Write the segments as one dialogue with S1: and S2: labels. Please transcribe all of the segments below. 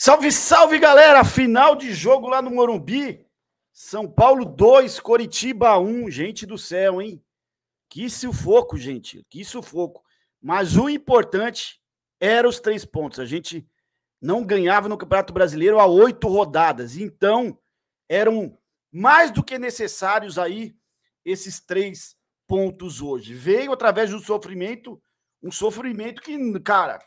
S1: Salve, salve, galera! Final de jogo lá no Morumbi. São Paulo 2, Coritiba 1. Gente do céu, hein? Que sufoco, gente. Que sufoco. Mas o importante eram os três pontos. A gente não ganhava no Campeonato Brasileiro há oito rodadas. Então, eram mais do que necessários aí esses três pontos hoje. Veio através do sofrimento, um sofrimento que, cara,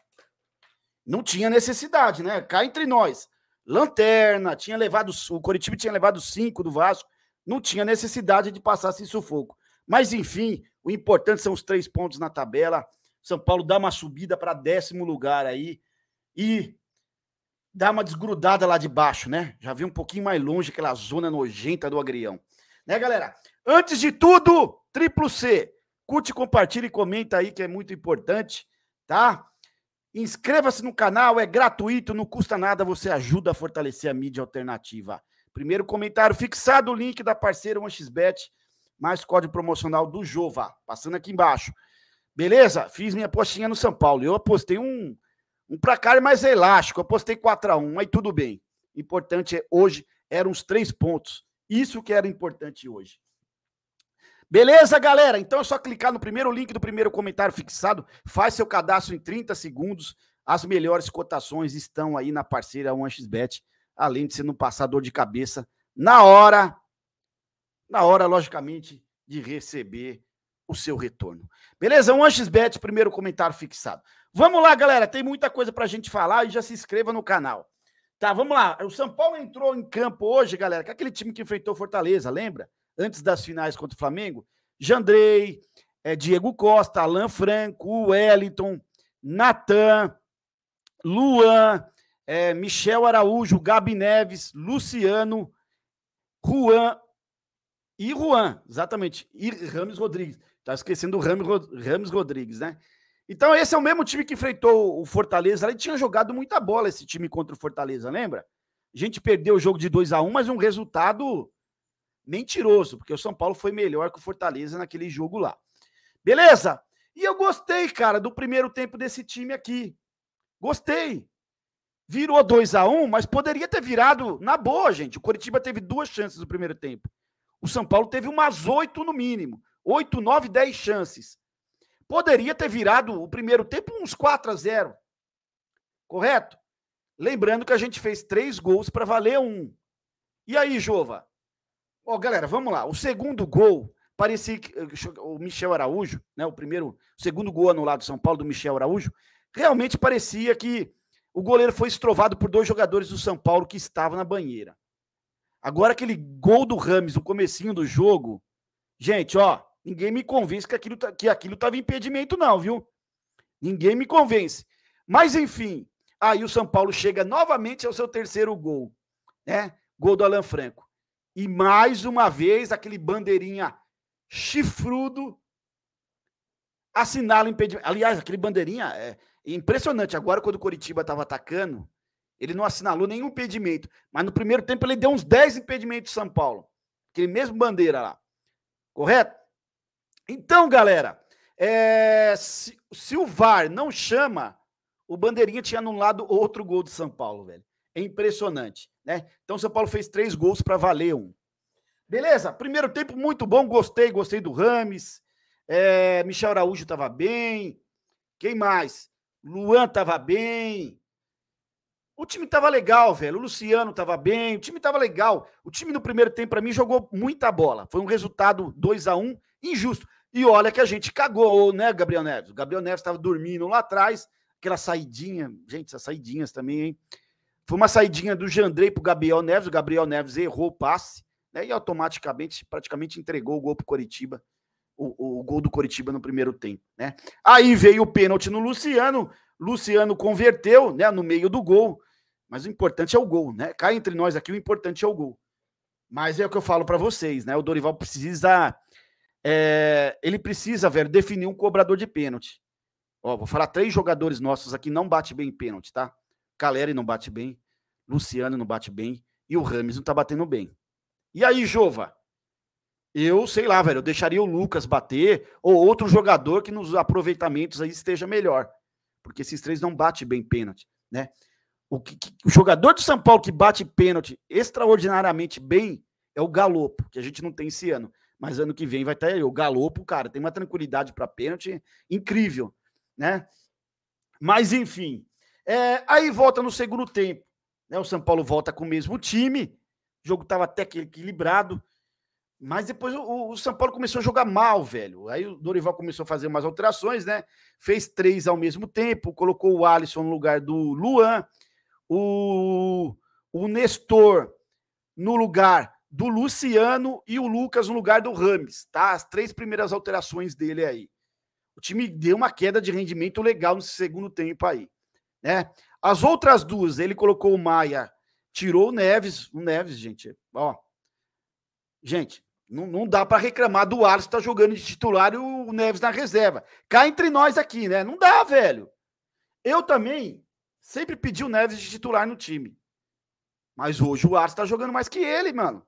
S1: não tinha necessidade, né? Cá entre nós. Lanterna, tinha levado. O Coritiba tinha levado cinco do Vasco. Não tinha necessidade de passar sem sufoco. Mas, enfim, o importante são os três pontos na tabela. São Paulo dá uma subida para décimo lugar aí. E dá uma desgrudada lá de baixo, né? Já vi um pouquinho mais longe aquela zona nojenta do agrião. Né, galera? Antes de tudo, triplo C. Curte, compartilha e comenta aí que é muito importante, tá? Inscreva-se no canal, é gratuito, não custa nada, você ajuda a fortalecer a mídia alternativa. Primeiro comentário fixado, o link da parceira 1xBet, mais código promocional do Jova, passando aqui embaixo. Beleza? Fiz minha postinha no São Paulo. Eu apostei um, um placar mais elástico, eu apostei 4 a 1 aí tudo bem. Importante é hoje eram os três pontos. Isso que era importante hoje. Beleza, galera? Então é só clicar no primeiro link do primeiro comentário fixado, faz seu cadastro em 30 segundos. As melhores cotações estão aí na parceira 1xBet, além de ser não passar dor de cabeça na hora, na hora, logicamente, de receber o seu retorno. Beleza? 1xBet, primeiro comentário fixado. Vamos lá, galera, tem muita coisa pra gente falar e já se inscreva no canal. Tá, vamos lá. O São Paulo entrou em campo hoje, galera, com aquele time que enfrentou Fortaleza, lembra? antes das finais contra o Flamengo, Jandrei, é, Diego Costa, Alan Franco, Wellington, Natan, Luan, é, Michel Araújo, Gabi Neves, Luciano, Juan e Juan, exatamente, e Rames Rodrigues. Tá esquecendo o Rames, Rodrigues, né? Então, esse é o mesmo time que enfrentou o Fortaleza. Ele tinha jogado muita bola esse time contra o Fortaleza, lembra? A gente perdeu o jogo de 2 a 1 um, mas um resultado mentiroso, porque o São Paulo foi melhor que o Fortaleza naquele jogo lá. Beleza? E eu gostei, cara, do primeiro tempo desse time aqui. Gostei. Virou 2 a 1 um, mas poderia ter virado na boa, gente. O Coritiba teve duas chances no primeiro tempo. O São Paulo teve umas oito no mínimo. Oito, nove, dez chances. Poderia ter virado o primeiro tempo uns 4 a 0 Correto? Lembrando que a gente fez três gols para valer um. E aí, Jova? Ó, galera, vamos lá. O segundo gol parecia que eh, o Michel Araújo, né? O primeiro, o segundo gol anulado do São Paulo do Michel Araújo, realmente parecia que o goleiro foi estrovado por dois jogadores do São Paulo que estavam na banheira. Agora aquele gol do Rames no comecinho do jogo, gente, ó, ninguém me convence que aquilo tá, que aquilo tava impedimento não, viu? Ninguém me convence. Mas enfim, aí o São Paulo chega novamente ao seu terceiro gol, né? Gol do Alan Franco. E mais uma vez, aquele bandeirinha chifrudo assinala impedimento. Aliás, aquele bandeirinha é impressionante. Agora, quando o Coritiba estava atacando, ele não assinalou nenhum impedimento. Mas no primeiro tempo ele deu uns 10 impedimentos São Paulo. Aquele mesmo bandeira lá. Correto? Então, galera, é... se, se o VAR não chama, o bandeirinha tinha anulado outro gol do São Paulo, velho. É impressionante. Né? Então, São Paulo fez três gols para valer um. Beleza? Primeiro tempo muito bom, gostei, gostei do Rames. É, Michel Araújo estava bem. Quem mais? Luan estava bem. O time estava legal, velho. O Luciano estava bem, o time estava legal. O time no primeiro tempo, para mim, jogou muita bola. Foi um resultado 2 a 1 um, injusto. E olha que a gente cagou, né, Gabriel Neves? O Gabriel Neves estava dormindo lá atrás, aquela saidinha. Gente, essas saidinhas também, hein? Foi uma saidinha do Jandrei pro Gabriel Neves. O Gabriel Neves errou o passe né, e automaticamente praticamente entregou o gol pro Coritiba. O, o, gol do Coritiba no primeiro tempo, né? Aí veio o pênalti no Luciano, Luciano converteu, né, no meio do gol, mas o importante é o gol, né? Cai entre nós aqui, o importante é o gol. Mas é o que eu falo para vocês, né? O Dorival precisa, é, ele precisa, velho, definir um cobrador de pênalti. Ó, vou falar três jogadores nossos aqui não bate bem pênalti, tá? Caleri não bate bem, Luciano não bate bem e o Rames não tá batendo bem. E aí, Jova? Eu sei lá, velho, eu deixaria o Lucas bater ou outro jogador que nos aproveitamentos aí esteja melhor. Porque esses três não batem bem pênalti, né? O, que, que, o jogador do São Paulo que bate pênalti extraordinariamente bem é o Galopo, que a gente não tem esse ano. Mas ano que vem vai estar aí. O Galopo, cara, tem uma tranquilidade para pênalti incrível, né? Mas enfim, é, aí volta no segundo tempo. Né? O São Paulo volta com o mesmo time. O jogo estava até equilibrado. Mas depois o, o, São Paulo começou a jogar mal, velho. Aí o Dorival começou a fazer umas alterações, né? Fez três ao mesmo tempo, colocou o Alisson no lugar do Luan, o, o Nestor no lugar do Luciano e o Lucas no lugar do Rames, tá? As três primeiras alterações dele aí. O time deu uma queda de rendimento legal no segundo tempo aí né? As outras duas, ele colocou o Maia, tirou o Neves, o Neves, gente, ó. Gente, não, não dá para reclamar do Alisson tá jogando de titular e o Neves na reserva. Cá entre nós aqui, né? Não dá, velho. Eu também sempre pedi o Neves de titular no time. Mas hoje o Alisson tá jogando mais que ele, mano.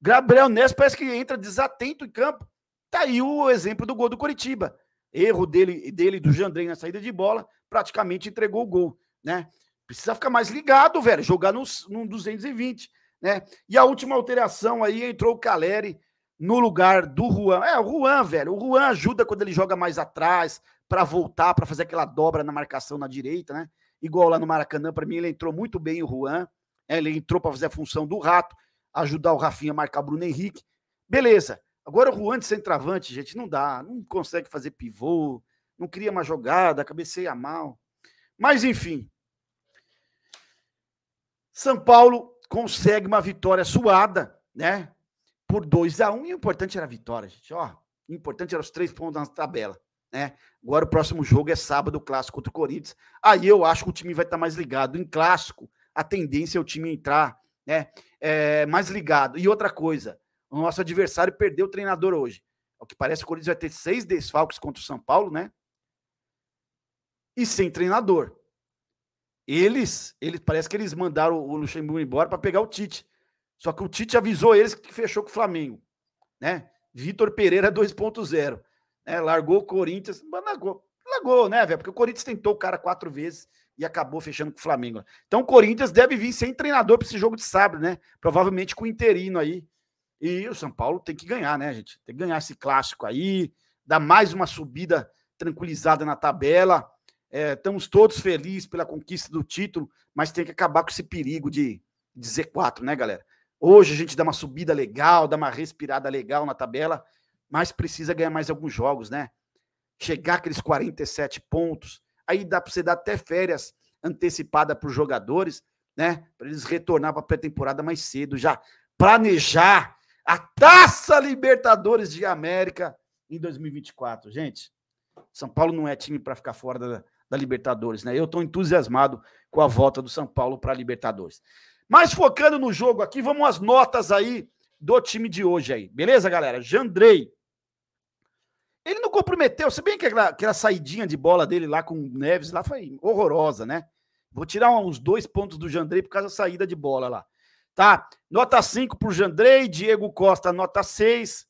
S1: Gabriel Neves parece que entra desatento em campo. Tá aí o exemplo do gol do Coritiba erro dele dele do Jandrei na saída de bola, praticamente entregou o gol, né? Precisa ficar mais ligado, velho, jogar no, no 220, né? E a última alteração aí entrou o Caleri no lugar do Juan. É, o Juan, velho, o Juan ajuda quando ele joga mais atrás para voltar, para fazer aquela dobra na marcação na direita, né? Igual lá no Maracanã, para mim ele entrou muito bem o Juan, né? ele entrou para fazer a função do rato, ajudar o Rafinha a marcar Bruno Henrique. Beleza. Agora o Juan de centroavante, gente, não dá. Não consegue fazer pivô, não cria uma jogada, cabeceia mal. Mas, enfim. São Paulo consegue uma vitória suada, né? Por 2 a 1 um, e o importante era a vitória, gente. Ó, o importante eram os três pontos na tabela, né? Agora o próximo jogo é sábado, clássico contra o Corinthians. Aí eu acho que o time vai estar mais ligado. Em clássico, a tendência é o time entrar, né? É, mais ligado. E outra coisa, o nosso adversário perdeu o treinador hoje. Ao é que parece, o Corinthians vai ter seis desfalques contra o São Paulo, né? E sem treinador. Eles, eles parece que eles mandaram o Luxemburgo embora para pegar o Tite. Só que o Tite avisou eles que fechou com o Flamengo, né? Vitor Pereira 2.0, né? Largou o Corinthians, largou, largou, né, velho? Porque o Corinthians tentou o cara quatro vezes e acabou fechando com o Flamengo. Então o Corinthians deve vir sem treinador para esse jogo de sábado, né? Provavelmente com o interino aí, e o São Paulo tem que ganhar, né, gente? Tem que ganhar esse clássico aí, dar mais uma subida tranquilizada na tabela. É, estamos todos felizes pela conquista do título, mas tem que acabar com esse perigo de, de Z4, né, galera? Hoje a gente dá uma subida legal, dá uma respirada legal na tabela, mas precisa ganhar mais alguns jogos, né? Chegar aqueles 47 pontos, aí dá para você dar até férias antecipada para os jogadores, né? Para eles retornar para a pré-temporada mais cedo, já planejar a Taça Libertadores de América em 2024. Gente, São Paulo não é time para ficar fora da, da Libertadores, né? Eu estou entusiasmado com a volta do São Paulo para a Libertadores. Mas focando no jogo aqui, vamos às notas aí do time de hoje aí. Beleza, galera? Jandrei. Ele não comprometeu, se bem que aquela, aquela saidinha de bola dele lá com o Neves lá foi horrorosa, né? Vou tirar uns dois pontos do Jandrei por causa da saída de bola lá tá? Nota 5 para o Jandrei, Diego Costa, nota 6.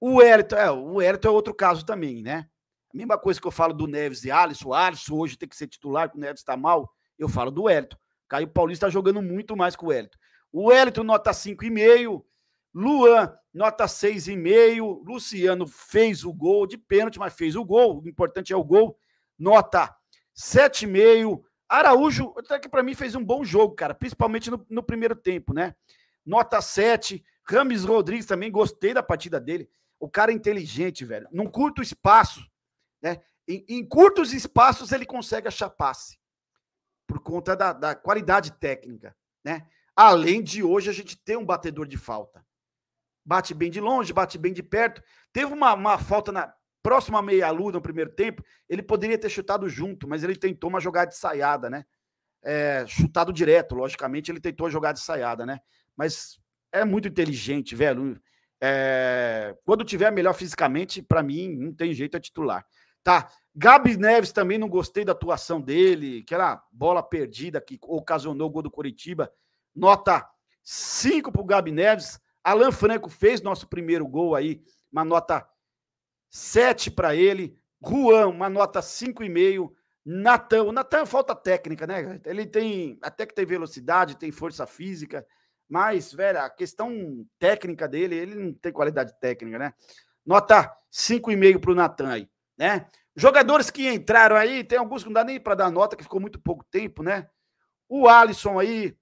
S1: O Hélito, é, o Hélito é outro caso também, né? A mesma coisa que eu falo do Neves e Alisson, o Alisson hoje tem que ser titular, que o Neves está mal, eu falo do Hélito. Caio Paulista está jogando muito mais que o Hélito. O Hélito, nota 5,5. Luan, nota 6,5. Luciano fez o gol de pênalti, mas fez o gol. O importante é o gol. Nota 7,5. Araújo, até que para mim fez um bom jogo, cara, principalmente no, no primeiro tempo, né? Nota 7. Rames Rodrigues também gostei da partida dele. O cara é inteligente, velho. Num curto espaço, né? Em, em curtos espaços ele consegue achar passe por conta da, da, qualidade técnica, né? Além de hoje a gente ter um batedor de falta. Bate bem de longe, bate bem de perto. Teve uma, uma falta na, próximo à meia-lua no primeiro tempo, ele poderia ter chutado junto, mas ele tentou uma jogada ensaiada, né? É, chutado direto, logicamente, ele tentou a jogada ensaiada, né? Mas é muito inteligente, velho. É, quando tiver melhor fisicamente, para mim, não tem jeito é titular. Tá. Gabi Neves também não gostei da atuação dele, aquela bola perdida que ocasionou o gol do Curitiba. Nota 5 pro Gabi Neves. Alan Franco fez nosso primeiro gol aí, uma nota 7 para ele. Juan, uma nota 5,5. Natan, o Natan é falta técnica, né? Ele tem, até que tem velocidade, tem força física, mas, velho, a questão técnica dele, ele não tem qualidade técnica, né? Nota 5,5 para o Natan aí, né? Jogadores que entraram aí, tem alguns que não dá nem para dar nota, que ficou muito pouco tempo, né? O Alisson aí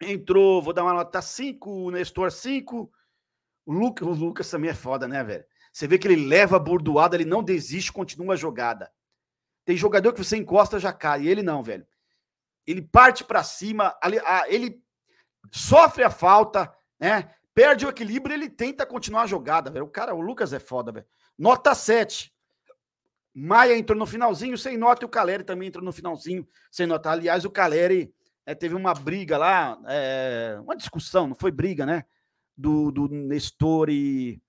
S1: entrou, vou dar uma nota 5, o Nestor 5, o, o Lucas também é foda, né, velho? Você vê que ele leva a bordoada, ele não desiste, continua a jogada. Tem jogador que você encosta já cai, e ele não, velho. Ele parte para cima, ele sofre a falta, né? Perde o equilíbrio, ele tenta continuar a jogada, velho. O cara, o Lucas é foda, velho. Nota 7. Maia entrou no finalzinho sem nota e o Caleri também entrou no finalzinho sem nota. Aliás, o Caleri é, teve uma briga lá, é, uma discussão, não foi briga, né? Do, do Nestor e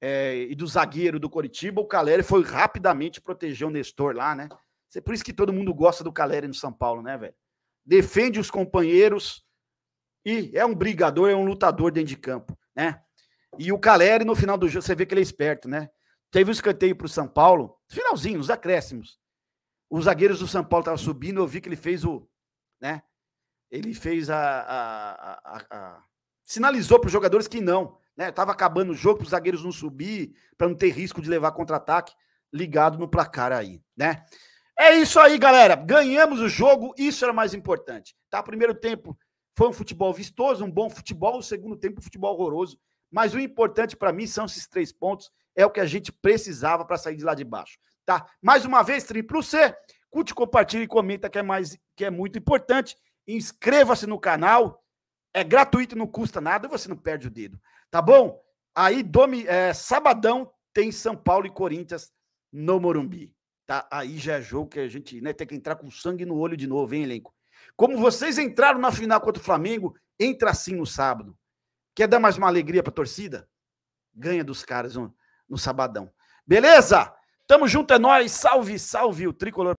S1: é, e do zagueiro do Coritiba, o Caleri foi rapidamente proteger o Nestor lá, né? É por isso que todo mundo gosta do Caleri no São Paulo, né, velho? Defende os companheiros e é um brigador, é um lutador dentro de campo, né? E o Caleri, no final do jogo, você vê que ele é esperto, né? Teve um escanteio pro São Paulo, finalzinho, os acréscimos. Os zagueiros do São Paulo estavam subindo, eu vi que ele fez o. né? Ele fez a, a, a, a sinalizou para os jogadores que não né? Tava acabando o jogo para os zagueiros não subir, para não ter risco de levar contra-ataque. Ligado no placar aí, né? É isso aí, galera. Ganhamos o jogo, isso era mais importante. Tá? Primeiro tempo foi um futebol vistoso, um bom futebol. O segundo tempo, futebol horroroso. Mas o importante para mim são esses três pontos. É o que a gente precisava para sair de lá de baixo. Tá? Mais uma vez, triplo C. Curte, compartilha e comenta que é, mais, que é muito importante. Inscreva-se no canal. É gratuito, não custa nada e você não perde o dedo. Tá bom? Aí, domi, é, sabadão, tem São Paulo e Corinthians no Morumbi. Tá? Aí já é jogo que a gente né, tem que entrar com sangue no olho de novo, hein, elenco? Como vocês entraram na final contra o Flamengo, entra assim no sábado. Quer dar mais uma alegria pra torcida? Ganha dos caras no, no sabadão. Beleza? Tamo junto, é nóis. Salve, salve o tricolor.